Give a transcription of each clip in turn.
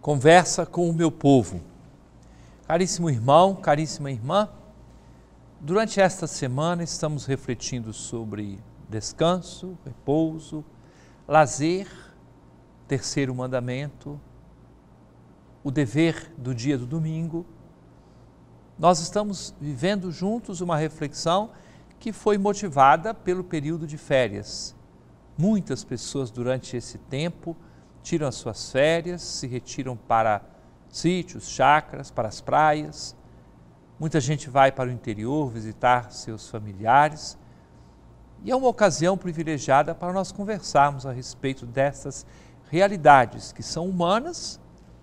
conversa com o meu povo. Caríssimo irmão, caríssima irmã, durante esta semana estamos refletindo sobre descanso, repouso, lazer, terceiro mandamento, o dever do dia do domingo. Nós estamos vivendo juntos uma reflexão que foi motivada pelo período de férias. Muitas pessoas durante esse tempo tiram as suas férias, se retiram para sítios, chacras, para as praias. Muita gente vai para o interior visitar seus familiares. E é uma ocasião privilegiada para nós conversarmos a respeito dessas realidades que são humanas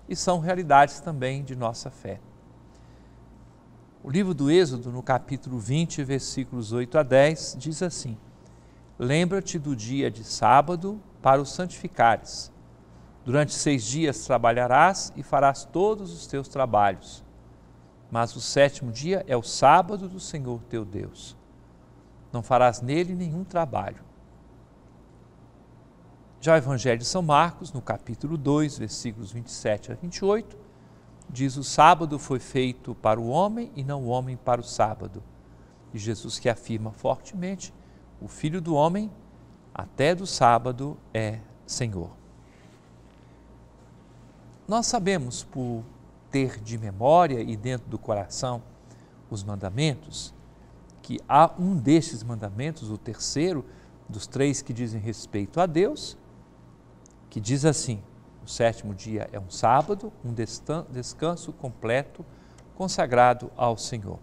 e são realidades também de nossa fé. O livro do Êxodo, no capítulo 20, versículos 8 a 10, diz assim: Lembra-te do dia de sábado para o santificares. Durante seis dias trabalharás e farás todos os teus trabalhos. Mas o sétimo dia é o sábado do Senhor teu Deus. Não farás nele nenhum trabalho. Já o Evangelho de São Marcos, no capítulo 2, versículos 27 a 28, diz: O sábado foi feito para o homem e não o homem para o sábado. E Jesus que afirma fortemente: O filho do homem, até do sábado, é Senhor. Nós sabemos, por ter de memória e dentro do coração os mandamentos, que há um destes mandamentos, o terceiro, dos três que dizem respeito a Deus, que diz assim: o sétimo dia é um sábado, um descanso completo consagrado ao Senhor.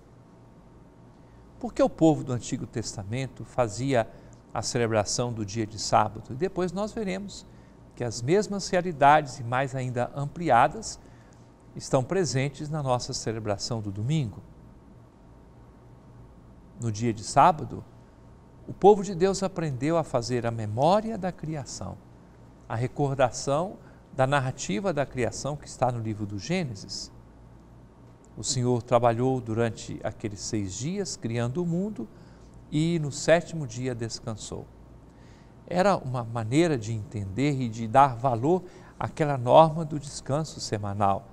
Por que o povo do Antigo Testamento fazia a celebração do dia de sábado? E depois nós veremos que as mesmas realidades, e mais ainda ampliadas, estão presentes na nossa celebração do domingo. No dia de sábado, o povo de Deus aprendeu a fazer a memória da criação, a recordação da narrativa da criação que está no livro do Gênesis. O Senhor trabalhou durante aqueles seis dias criando o mundo e no sétimo dia descansou. Era uma maneira de entender e de dar valor àquela norma do descanso semanal.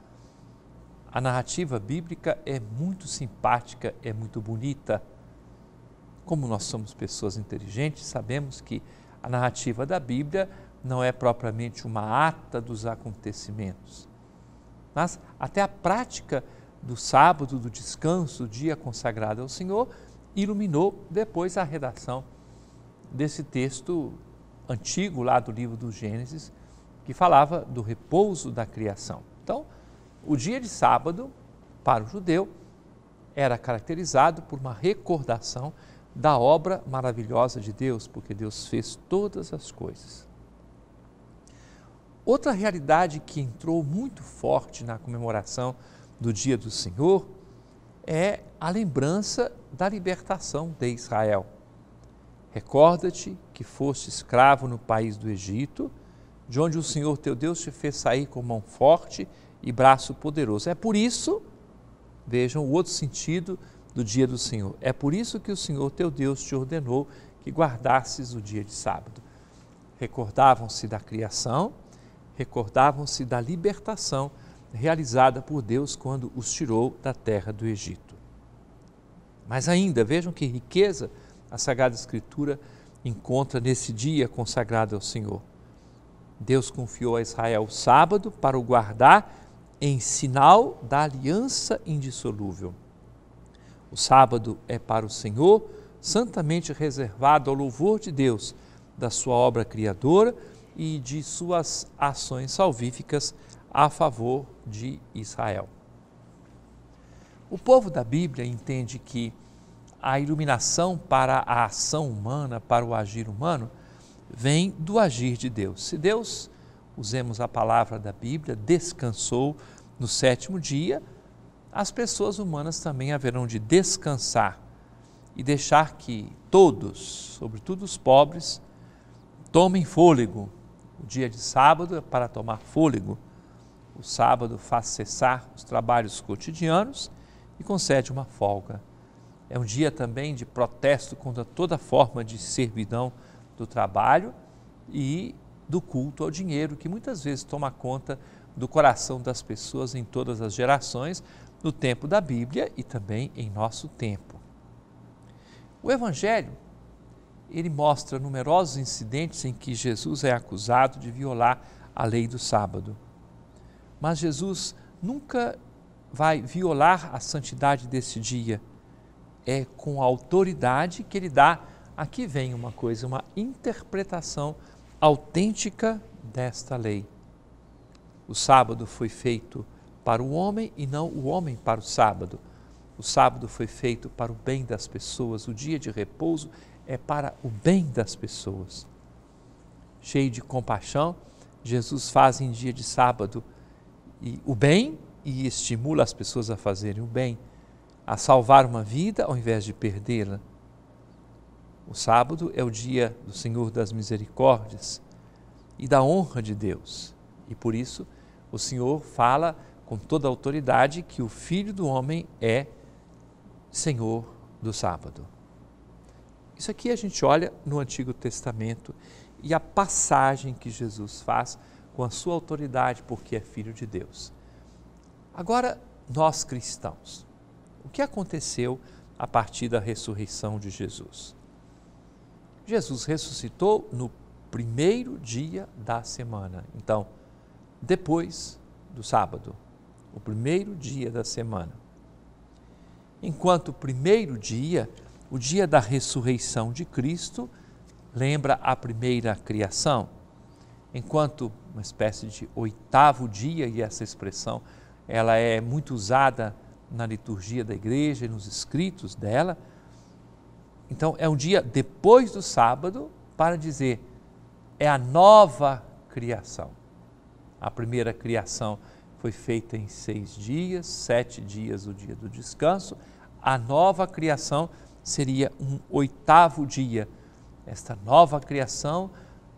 A narrativa bíblica é muito simpática, é muito bonita. Como nós somos pessoas inteligentes, sabemos que a narrativa da Bíblia não é propriamente uma ata dos acontecimentos. Mas até a prática do sábado, do descanso, dia consagrado ao Senhor, iluminou depois a redação desse texto antigo lá do livro do Gênesis, que falava do repouso da criação. Então, o dia de sábado, para o judeu, era caracterizado por uma recordação da obra maravilhosa de Deus, porque Deus fez todas as coisas. Outra realidade que entrou muito forte na comemoração do Dia do Senhor é a lembrança da libertação de Israel. Recorda-te que foste escravo no país do Egito, de onde o Senhor teu Deus te fez sair com mão forte e braço poderoso. É por isso, vejam o outro sentido do dia do Senhor, é por isso que o Senhor teu Deus te ordenou que guardasses o dia de sábado. Recordavam-se da criação, recordavam-se da libertação realizada por Deus quando os tirou da terra do Egito. Mas ainda, vejam que riqueza a Sagrada Escritura encontra nesse dia consagrado ao Senhor. Deus confiou a Israel o sábado para o guardar em sinal da aliança indissolúvel. O sábado é para o Senhor, santamente reservado ao louvor de Deus, da sua obra criadora e de suas ações salvíficas a favor de Israel. O povo da Bíblia entende que a iluminação para a ação humana, para o agir humano, vem do agir de Deus. Se Deus, usemos a palavra da Bíblia, descansou no sétimo dia, as pessoas humanas também haverão de descansar e deixar que todos, sobretudo os pobres, tomem fôlego. O dia de sábado é para tomar fôlego. O sábado faz cessar os trabalhos cotidianos e concede uma folga é um dia também de protesto contra toda forma de servidão do trabalho e do culto ao dinheiro, que muitas vezes toma conta do coração das pessoas em todas as gerações, no tempo da Bíblia e também em nosso tempo. O Evangelho, ele mostra numerosos incidentes em que Jesus é acusado de violar a lei do sábado. Mas Jesus nunca vai violar a santidade desse dia, é com autoridade que ele dá. Aqui vem uma coisa, uma interpretação autêntica desta lei. O sábado foi feito para o homem e não o homem para o sábado. O sábado foi feito para o bem das pessoas, o dia de repouso é para o bem das pessoas. Cheio de compaixão, Jesus faz em dia de sábado e o bem e estimula as pessoas a fazerem o bem a salvar uma vida ao invés de perdê-la. O sábado é o dia do Senhor das misericórdias e da honra de Deus. E por isso o Senhor fala com toda a autoridade que o Filho do Homem é Senhor do sábado. Isso aqui a gente olha no Antigo Testamento e a passagem que Jesus faz com a sua autoridade, porque é filho de Deus. Agora, nós cristãos, o que aconteceu a partir da ressurreição de Jesus? Jesus ressuscitou no primeiro dia da semana. Então, depois do sábado, o primeiro dia da semana. Enquanto o primeiro dia, o dia da ressurreição de Cristo, lembra a primeira criação, enquanto uma espécie de oitavo dia, e essa expressão ela é muito usada na liturgia da igreja e nos escritos dela. Então, é um dia depois do sábado para dizer é a nova criação. A primeira criação foi feita em seis dias, sete dias o dia do descanso. A nova criação seria um oitavo dia. Esta nova criação,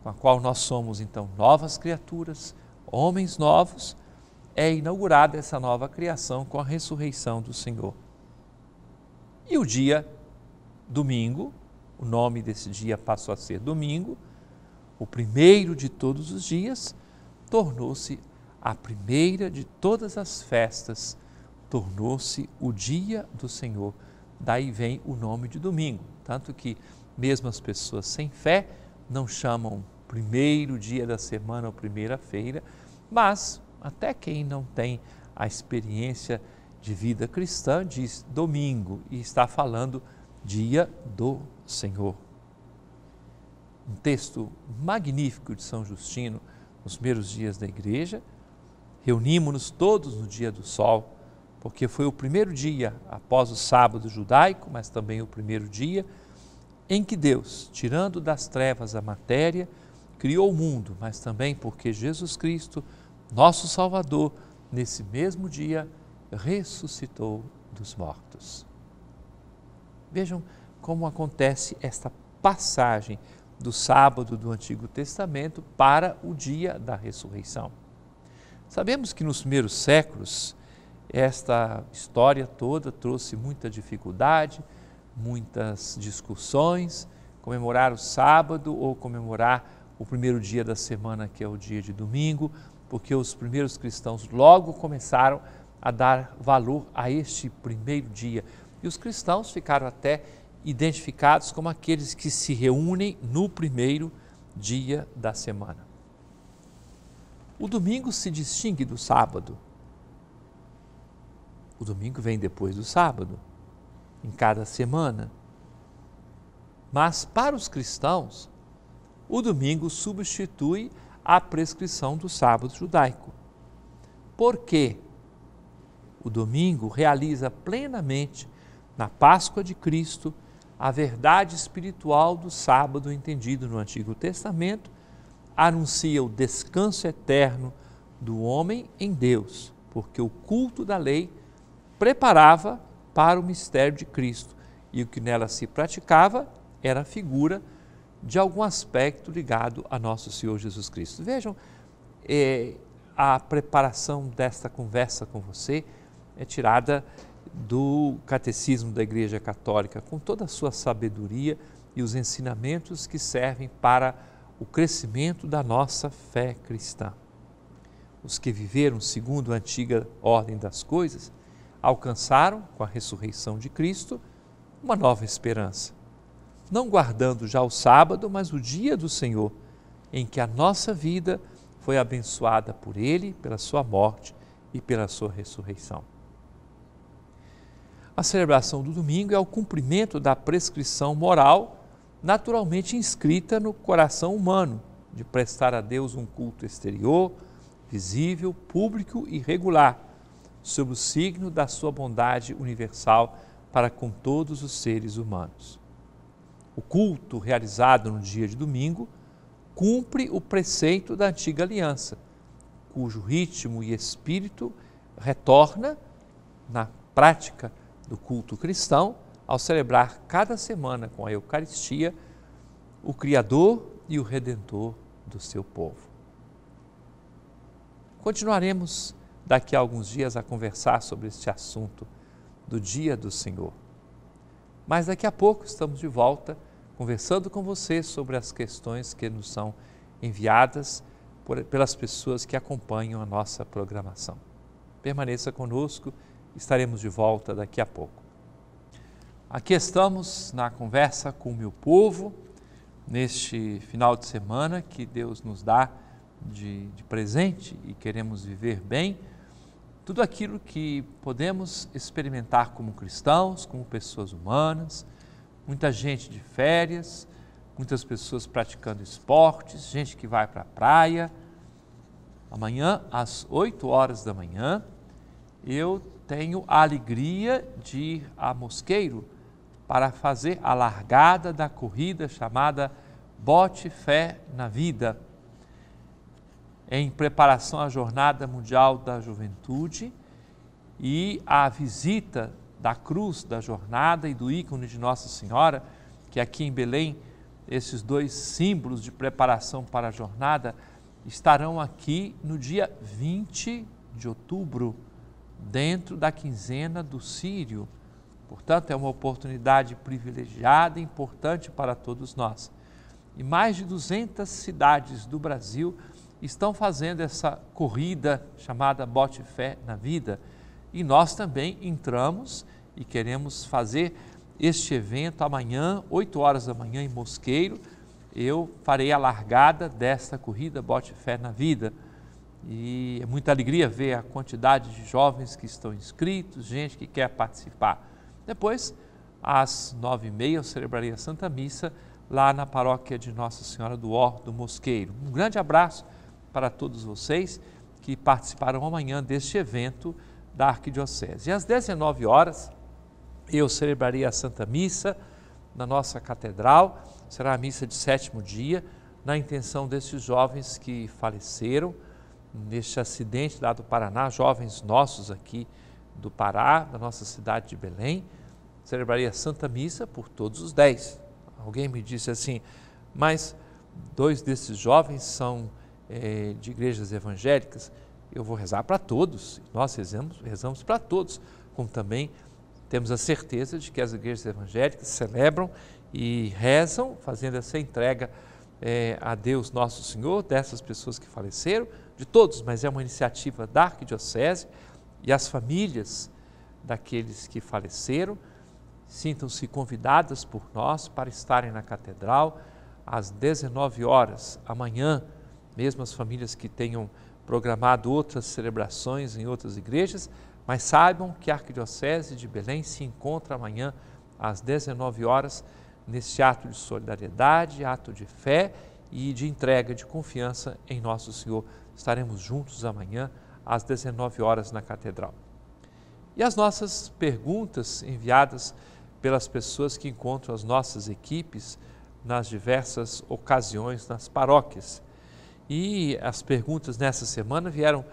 com a qual nós somos então novas criaturas, homens novos, é inaugurada essa nova criação com a ressurreição do Senhor. E o dia domingo, o nome desse dia passou a ser domingo, o primeiro de todos os dias, tornou-se a primeira de todas as festas, tornou-se o dia do Senhor. Daí vem o nome de domingo. Tanto que, mesmo as pessoas sem fé, não chamam primeiro dia da semana ou primeira-feira, mas até quem não tem a experiência de vida cristã diz domingo e está falando dia do Senhor. Um texto magnífico de São Justino nos primeiros dias da igreja. Reunimos-nos todos no dia do sol, porque foi o primeiro dia após o sábado judaico, mas também o primeiro dia em que Deus, tirando das trevas a matéria, criou o mundo, mas também porque Jesus Cristo nosso Salvador, nesse mesmo dia, ressuscitou dos mortos. Vejam como acontece esta passagem do sábado do Antigo Testamento para o dia da ressurreição. Sabemos que nos primeiros séculos esta história toda trouxe muita dificuldade, muitas discussões. Comemorar o sábado ou comemorar o primeiro dia da semana, que é o dia de domingo, porque os primeiros cristãos logo começaram a dar valor a este primeiro dia. E os cristãos ficaram até identificados como aqueles que se reúnem no primeiro dia da semana. O domingo se distingue do sábado. O domingo vem depois do sábado, em cada semana. Mas para os cristãos, o domingo substitui a prescrição do sábado judaico. Porque o domingo realiza plenamente, na Páscoa de Cristo, a verdade espiritual do sábado entendido no Antigo Testamento, anuncia o descanso eterno do homem em Deus, porque o culto da lei preparava para o mistério de Cristo e o que nela se praticava era a figura de algum aspecto ligado a nosso Senhor Jesus Cristo. Vejam, é, a preparação desta conversa com você é tirada do Catecismo da Igreja Católica, com toda a sua sabedoria e os ensinamentos que servem para o crescimento da nossa fé cristã. Os que viveram segundo a antiga ordem das coisas alcançaram, com a ressurreição de Cristo, uma nova esperança não guardando já o sábado, mas o dia do Senhor, em que a nossa vida foi abençoada por Ele, pela Sua morte e pela Sua ressurreição. A celebração do domingo é o cumprimento da prescrição moral, naturalmente inscrita no coração humano, de prestar a Deus um culto exterior, visível, público e regular, sob o signo da Sua bondade universal para com todos os seres humanos o culto realizado no dia de domingo, cumpre o preceito da antiga aliança, cujo ritmo e espírito retorna na prática do culto cristão ao celebrar cada semana com a Eucaristia o Criador e o Redentor do seu povo. Continuaremos daqui a alguns dias a conversar sobre este assunto do Dia do Senhor. Mas daqui a pouco estamos de volta conversando com você sobre as questões que nos são enviadas por, pelas pessoas que acompanham a nossa programação. Permaneça conosco, estaremos de volta daqui a pouco. Aqui estamos na conversa com o meu povo, neste final de semana que Deus nos dá de, de presente e queremos viver bem tudo aquilo que podemos experimentar como cristãos, como pessoas humanas, muita gente de férias, muitas pessoas praticando esportes, gente que vai para a praia. Amanhã, às 8 horas da manhã, eu tenho a alegria de ir a Mosqueiro para fazer a largada da corrida chamada Bote Fé na Vida em preparação à Jornada Mundial da Juventude e à visita da cruz da jornada e do ícone de Nossa Senhora, que aqui em Belém, esses dois símbolos de preparação para a jornada estarão aqui no dia 20 de outubro, dentro da quinzena do Sírio. Portanto, é uma oportunidade privilegiada e importante para todos nós. E mais de 200 cidades do Brasil estão fazendo essa corrida chamada bote fé na vida e nós também entramos e queremos fazer este evento amanhã, 8 horas da manhã em Mosqueiro. Eu farei a largada desta corrida Bote Fé na Vida. E é muita alegria ver a quantidade de jovens que estão inscritos, gente que quer participar. Depois, às nove e meia, eu celebrarei a Santa Missa lá na paróquia de Nossa Senhora do Or, do Mosqueiro. Um grande abraço para todos vocês que participaram amanhã deste evento da Arquidiocese. E às 19 horas eu celebrarei a Santa Missa na nossa catedral, será a missa de sétimo dia, na intenção desses jovens que faleceram neste acidente lá do Paraná, jovens nossos aqui do Pará, da nossa cidade de Belém. Celebrarei a Santa Missa por todos os dez. Alguém me disse assim, mas dois desses jovens são é, de igrejas evangélicas, eu vou rezar para todos. Nós rezamos, rezamos para todos, como também temos a certeza de que as igrejas evangélicas celebram e rezam, fazendo essa entrega é, a Deus Nosso Senhor, dessas pessoas que faleceram, de todos, mas é uma iniciativa da Arquidiocese e as famílias daqueles que faleceram sintam-se convidadas por nós para estarem na catedral às 19 horas amanhã mesmo as famílias que tenham programado outras celebrações em outras igrejas, mas saibam que a Arquidiocese de Belém se encontra amanhã às 19 horas neste ato de solidariedade, ato de fé e de entrega de confiança em nosso Senhor. Estaremos juntos amanhã às 19 horas na catedral. E as nossas perguntas enviadas pelas pessoas que encontram as nossas equipes nas diversas ocasiões nas paróquias. E as perguntas nessa semana vieram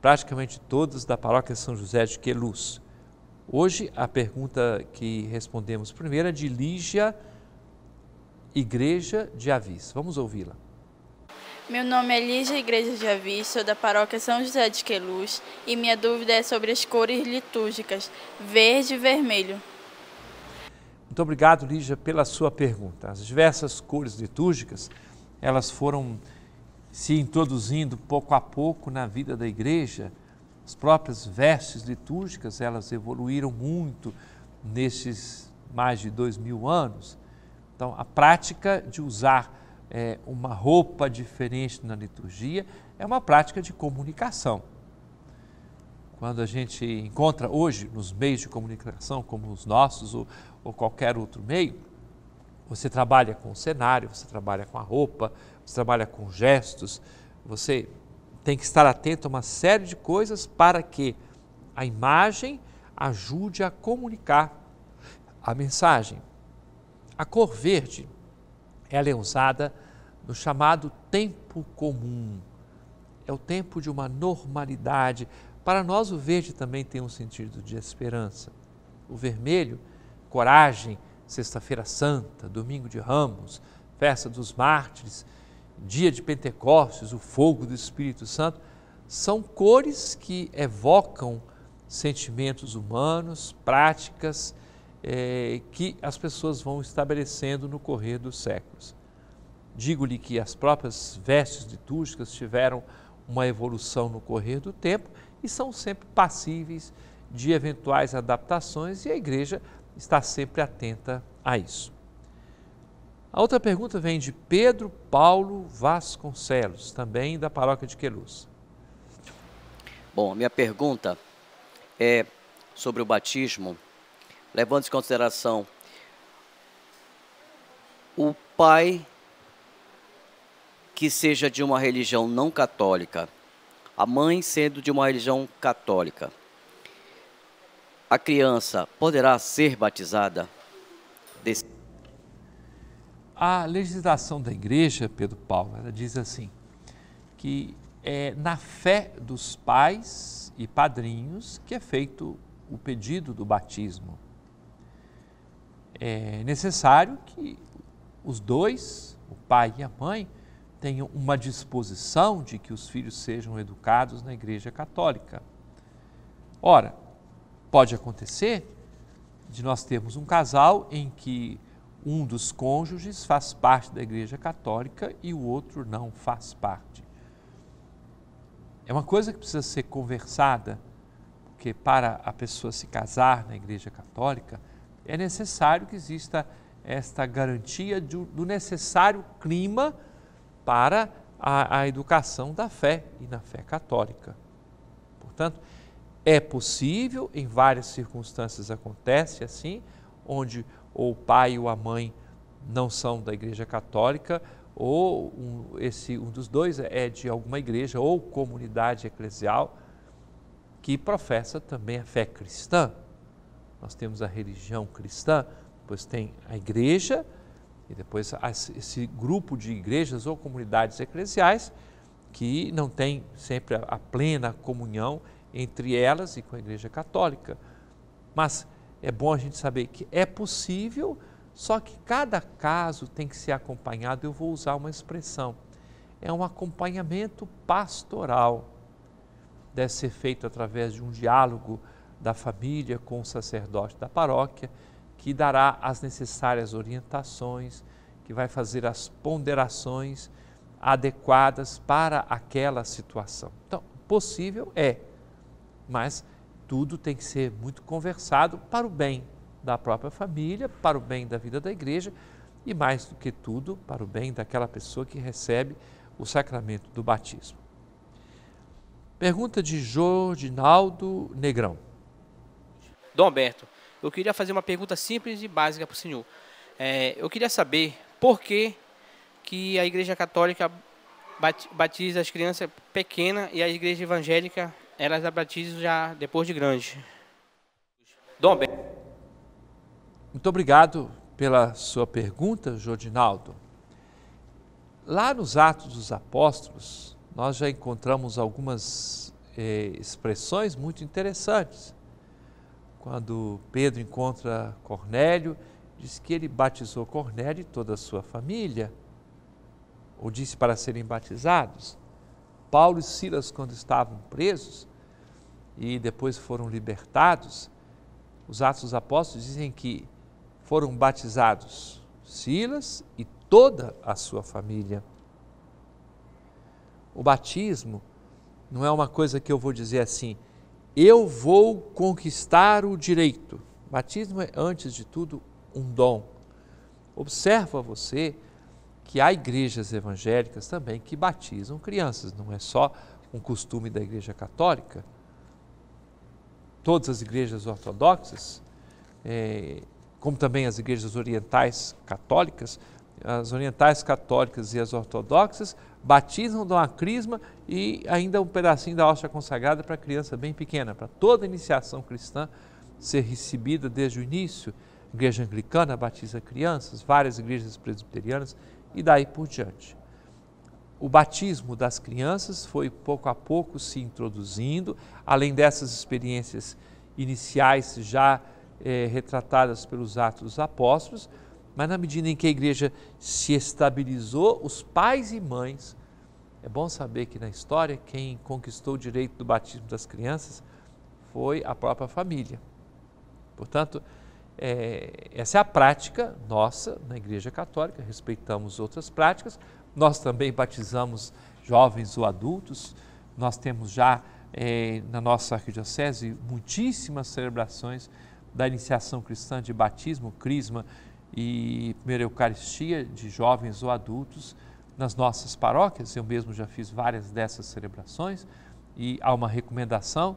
praticamente todas da paróquia São José de Queluz. Hoje a pergunta que respondemos primeiro é de Lígia, Igreja de Avis. Vamos ouvi-la. Meu nome é Lígia Igreja de Avis, sou da paróquia São José de Queluz e minha dúvida é sobre as cores litúrgicas, verde e vermelho. Muito obrigado, Lígia, pela sua pergunta. As diversas cores litúrgicas, elas foram se introduzindo pouco a pouco na vida da igreja. As próprias vestes litúrgicas, elas evoluíram muito nesses mais de dois mil anos. Então, a prática de usar é, uma roupa diferente na liturgia é uma prática de comunicação. Quando a gente encontra hoje nos meios de comunicação, como os nossos ou, ou qualquer outro meio, você trabalha com o cenário, você trabalha com a roupa, você trabalha com gestos, você tem que estar atento a uma série de coisas para que a imagem ajude a comunicar a mensagem. A cor verde, ela é usada no chamado tempo comum. É o tempo de uma normalidade. Para nós o verde também tem um sentido de esperança. O vermelho, coragem, sexta-feira santa, domingo de ramos, festa dos mártires, dia de Pentecostes, o fogo do Espírito Santo, são cores que evocam sentimentos humanos, práticas eh, que as pessoas vão estabelecendo no correr dos séculos. Digo-lhe que as próprias vestes litúrgicas tiveram uma evolução no correr do tempo e são sempre passíveis de eventuais adaptações e a igreja está sempre atenta a isso. A outra pergunta vem de Pedro Paulo Vasconcelos, também da paróquia de Queluz. Bom, a minha pergunta é sobre o batismo, levando em consideração o pai que seja de uma religião não católica, a mãe sendo de uma religião católica. A criança poderá ser batizada desse a legislação da igreja, Pedro Paulo, ela diz assim, que é na fé dos pais e padrinhos que é feito o pedido do batismo. É necessário que os dois, o pai e a mãe, tenham uma disposição de que os filhos sejam educados na Igreja Católica. Ora, pode acontecer de nós termos um casal em que um dos cônjuges faz parte da Igreja Católica e o outro não faz parte. É uma coisa que precisa ser conversada, porque para a pessoa se casar na Igreja Católica é necessário que exista esta garantia do, necessário clima para a, a educação da fé e na fé católica. Portanto, é possível, em várias circunstâncias acontece assim, onde ou o pai ou a mãe não são da Igreja Católica, ou um, esse, um dos dois é de alguma igreja ou comunidade eclesial que professa também a fé cristã. Nós temos a religião cristã, depois tem a igreja, e depois esse grupo de igrejas ou comunidades eclesiais que não tem sempre a plena comunhão entre elas e com a Igreja Católica. Mas é bom a gente saber que é possível, só que cada caso tem que ser acompanhado. Eu vou usar uma expressão: é um acompanhamento pastoral. Deve ser feito através de um diálogo da família com o sacerdote da paróquia, que dará as necessárias orientações, que vai fazer as ponderações adequadas para aquela situação. Então, possível é, mas tudo tem que ser muito conversado para o bem da própria família, para o bem da vida da igreja e, mais do que tudo, para o bem daquela pessoa que recebe o sacramento do batismo. Pergunta de Jordinaldo Negrão. Dom Alberto, eu queria fazer uma pergunta simples e básica para o senhor. É, eu queria saber por que, que a Igreja Católica batiza as crianças pequenas e a Igreja Evangélica elas já batizam já depois de grande. Dom ben... Muito obrigado pela sua pergunta, Jordinaldo. Lá nos Atos dos Apóstolos, nós já encontramos algumas eh, expressões muito interessantes. Quando Pedro encontra Cornélio, diz que ele batizou Cornélio e toda a sua família, ou disse para serem batizados. Paulo e Silas, quando estavam presos e depois foram libertados, os Atos dos Apóstolos dizem que foram batizados Silas e toda a sua família. O batismo não é uma coisa que eu vou dizer assim, eu vou conquistar o direito. Batismo é, antes de tudo, um dom. Observa você que há igrejas evangélicas também que batizam crianças, não é só um costume da Igreja Católica. Todas as igrejas ortodoxas, é, como também as igrejas orientais católicas, as orientais católicas e as ortodoxas batizam, dão a crisma e ainda um pedacinho da hóstia consagrada para a criança bem pequena, para toda iniciação cristã ser recebida desde o início. A igreja anglicana batiza crianças, várias igrejas presbiterianas e daí por diante. O batismo das crianças foi pouco a pouco se introduzindo, além dessas experiências iniciais já é, retratadas pelos Atos dos Apóstolos, mas na medida em que a igreja se estabilizou, os pais e mães, é bom saber que na história quem conquistou o direito do batismo das crianças foi a própria família. Portanto, é, essa é a prática nossa na Igreja Católica, respeitamos outras práticas. Nós também batizamos jovens ou adultos, nós temos já é, na nossa arquidiocese muitíssimas celebrações da iniciação cristã de batismo, crisma e primeira eucaristia de jovens ou adultos nas nossas paróquias. Eu mesmo já fiz várias dessas celebrações e há uma recomendação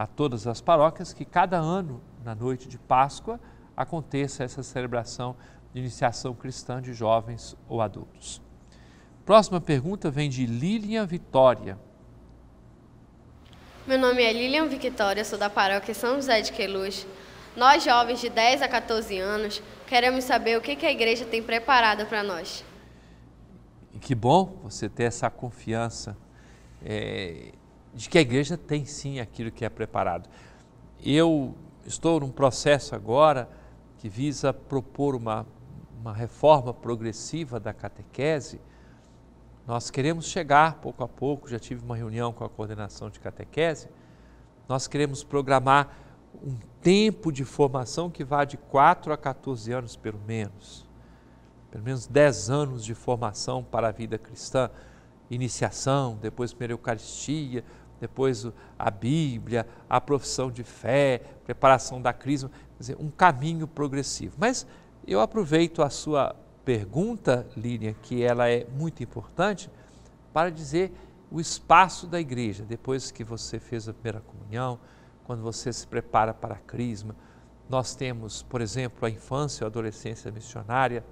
a todas as paróquias que cada ano, na noite de Páscoa, aconteça essa celebração de iniciação cristã de jovens ou adultos. Próxima pergunta vem de Lilian Vitória. Meu nome é Lilian Vitória, sou da paróquia São José de Queluz. Nós, jovens de 10 a 14 anos, queremos saber o que a igreja tem preparado para nós. E que bom você ter essa confiança. É, de que a igreja tem sim aquilo que é preparado. Eu estou num processo agora que visa propor uma, uma reforma progressiva da catequese. Nós queremos chegar pouco a pouco, já tive uma reunião com a coordenação de catequese, nós queremos programar um tempo de formação que vá de 4 a 14 anos, pelo menos. Pelo menos 10 anos de formação para a vida cristã. Iniciação, depois primeira Eucaristia, depois a Bíblia, a profissão de fé, preparação da crisma, quer dizer, um caminho progressivo. Mas eu aproveito a sua pergunta, Línia, que ela é muito importante, para dizer o espaço da igreja, depois que você fez a primeira comunhão, quando você se prepara para a crisma, nós temos, por exemplo, a infância, a adolescência missionária,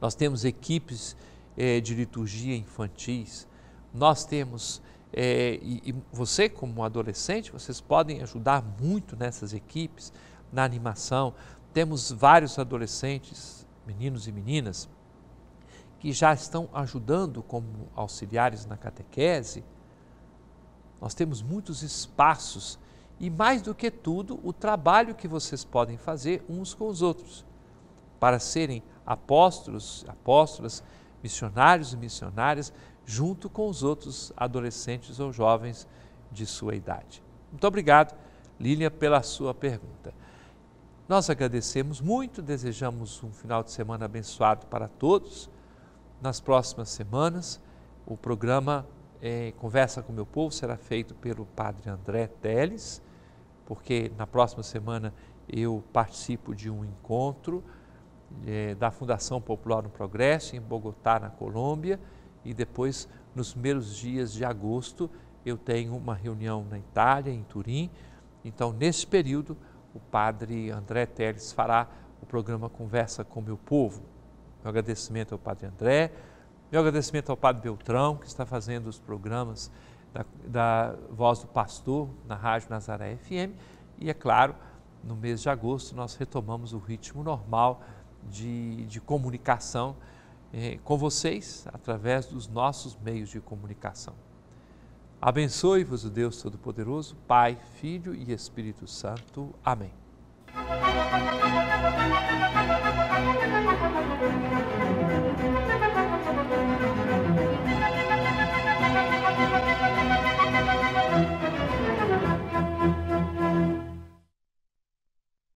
nós temos equipes eh, de liturgia infantis, nós temos é, e, e, você, como adolescente, vocês podem ajudar muito nessas equipes, na animação. Temos vários adolescentes, meninos e meninas, que já estão ajudando como auxiliares na catequese. Nós temos muitos espaços e, mais do que tudo, o trabalho que vocês podem fazer uns com os outros para serem apóstolos, apóstolas, missionários e missionárias junto com os outros adolescentes ou jovens de sua idade. Muito obrigado, Lilian, pela sua pergunta. Nós agradecemos muito, desejamos um final de semana abençoado para todos. Nas próximas semanas, o programa é, Conversa com o Meu Povo será feito pelo Padre André Teles, porque na próxima semana eu participo de um encontro é, da Fundação Popular no Progresso, em Bogotá, na Colômbia e depois, nos primeiros dias de agosto, eu tenho uma reunião na Itália, em Turim. Então, nesse período, o padre André Teles fará o programa Conversa com Meu Povo. Meu agradecimento ao padre André, meu agradecimento ao padre Beltrão, que está fazendo os programas da, da Voz do Pastor na Rádio Nazaré FM. E, é claro, no mês de agosto, nós retomamos o ritmo normal de, de comunicação eh, com vocês através dos nossos meios de comunicação. Abençoe-vos o Deus Todo-Poderoso, Pai, Filho e Espírito Santo. Amém.